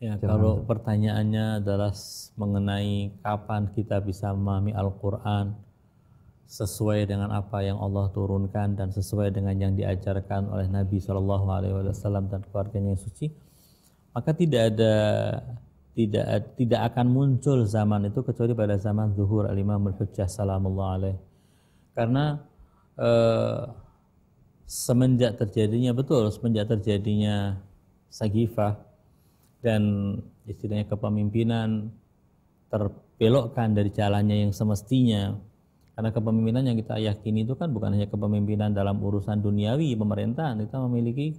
Ya, Jangan kalau itu. pertanyaannya adalah mengenai kapan kita bisa memahami Al-Qur'an sesuai dengan apa yang Allah turunkan dan sesuai dengan yang diajarkan oleh Nabi Shallallahu alaihi wasallam dan keluarganya yang suci, maka tidak ada tidak tidak akan muncul zaman itu kecuali pada zaman zuhur al-imam al-hujjah salamullah alaih karena eh, semenjak terjadinya betul semenjak terjadinya sagifah dan istilahnya kepemimpinan terbelokkan dari jalannya yang semestinya. Karena kepemimpinan yang kita yakini itu kan bukan hanya kepemimpinan dalam urusan duniawi pemerintahan, kita memiliki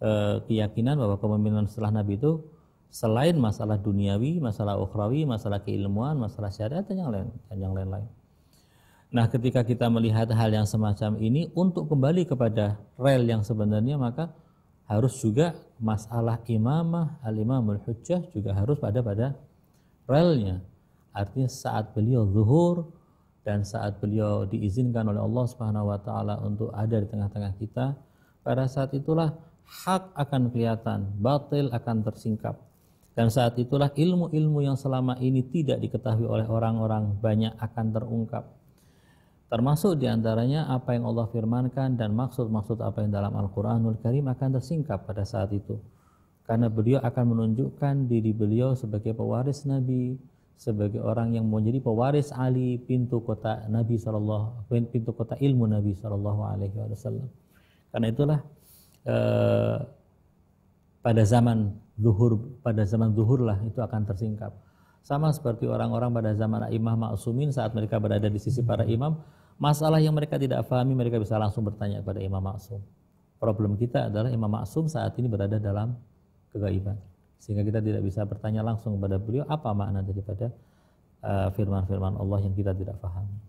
e, keyakinan bahwa kepemimpinan setelah Nabi itu selain masalah duniawi, masalah ukhrawi, masalah keilmuan, masalah syariat dan yang lain dan yang lain-lain. Nah, ketika kita melihat hal yang semacam ini untuk kembali kepada rel yang sebenarnya maka harus juga masalah imamah al-imamul hujjah juga harus pada pada relnya artinya saat beliau zuhur dan saat beliau diizinkan oleh Allah Subhanahu wa taala untuk ada di tengah-tengah kita pada saat itulah hak akan kelihatan batil akan tersingkap dan saat itulah ilmu-ilmu yang selama ini tidak diketahui oleh orang-orang banyak akan terungkap Termasuk diantaranya apa yang Allah firmankan dan maksud-maksud apa yang dalam Al-Quranul Karim akan tersingkap pada saat itu. Karena beliau akan menunjukkan diri beliau sebagai pewaris Nabi, sebagai orang yang menjadi pewaris Ali pintu kota Nabi saw pintu kota ilmu Nabi saw Karena itulah eh, pada zaman zuhur pada zaman zuhur itu akan tersingkap sama seperti orang-orang pada zaman imam maksumin saat mereka berada di sisi para imam, masalah yang mereka tidak pahami mereka bisa langsung bertanya kepada imam maksum. Problem kita adalah imam maksum saat ini berada dalam kegaiban. Sehingga kita tidak bisa bertanya langsung kepada beliau apa makna daripada eh, firman-firman Allah yang kita tidak pahami.